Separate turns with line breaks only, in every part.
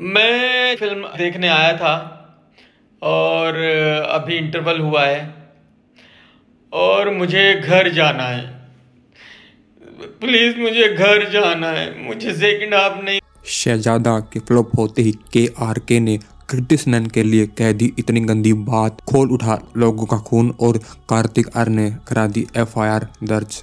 मैं फिल्म देखने आया था और अभी इंटरवल हुआ है और मुझे घर जाना है प्लीज़ मुझे घर जाना है मुझे सेकंड हाफ नहीं
शहजादा के फ्लॉप होते ही के आर के ने कृतिस्नन के लिए कह दी इतनी गंदी बात खोल उठा लोगों का खून और कार्तिक आर ने करा दी एफ दर्ज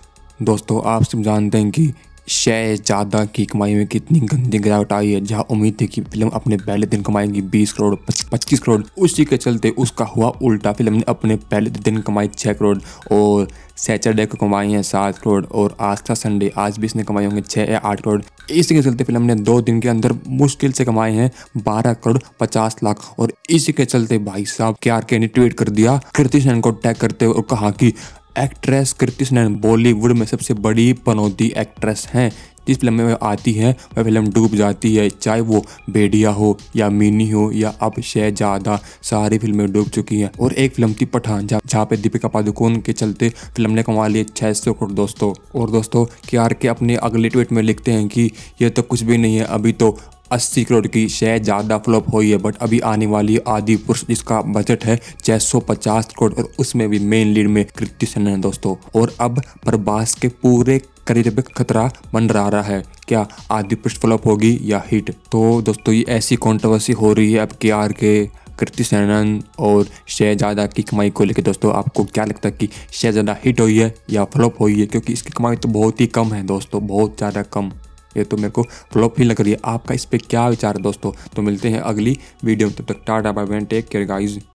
दोस्तों आप सब जानते हैं कि शहजादा की कमाई में कितनी गंदी गिरावट आई है जहां उम्मीद थी कि फिल्म अपने पहले दिन कमाएगी 20 करोड़ 25 करोड़ उसी के चलते उसका हुआ उल्टा फिल्म ने अपने पहले दिन कमाई 6 करोड़ और सैटरडे को कमाई है सात करोड़ और आज था संडे आज भी इसने कमाई होंगे 6 या आठ करोड़ इसी के चलते फिल्म ने दो दिन के अंदर मुश्किल से कमाए हैं बारह करोड़ पचास लाख और इसी के चलते भाई साहब के आर के ने ट्वीट कर दिया कृति को टैग करते हुए और कहा कि एक्ट्रेस कृति सेनन बॉलीवुड में सबसे बड़ी पनौती एक्ट्रेस हैं जिस फिल्म में वह आती है वह फिल्म डूब जाती है चाहे वो बेडिया हो या मिनी हो या अब शहजादा सारी फिल्में डूब चुकी हैं और एक फिल्म थी पठान जहाँ पे दीपिका पादुकोण के चलते फिल्म ने कमा लिए छः सौ करोड़ दोस्तों और दोस्तों के आर के अपने अगले ट्वीट में लिखते हैं कि यह तो कुछ भी नहीं है अभी तो अस्सी करोड़ की शेयर ज़्यादा फ्लॉप हुई है बट अभी आने वाली है आदि पुरुष जिसका बजट है सौ पचास करोड़ और उसमें भी मेन लीड में कृति सेनन है दोस्तों और अब प्रभास के पूरे करियर पे खतरा बन रहा है क्या आदि पुरुष फ्लॉप होगी या हिट तो दोस्तों ये ऐसी कॉन्ट्रोवर्सी हो रही है अब के आर के कृति सेनन और शहजादा की कमाई को लेकर दोस्तों आपको क्या लगता है कि ज्यादा हिट हुई है या फ्लॉप हुई है क्योंकि इसकी कमाई तो बहुत ही कम है दोस्तों बहुत ज़्यादा कम ये तो मेरे को फ्लॉप ही लग रही है आपका इस पर क्या विचार है दोस्तों तो मिलते हैं अगली वीडियो में तब तक टाटा बाय बैन टेक केयर गाइज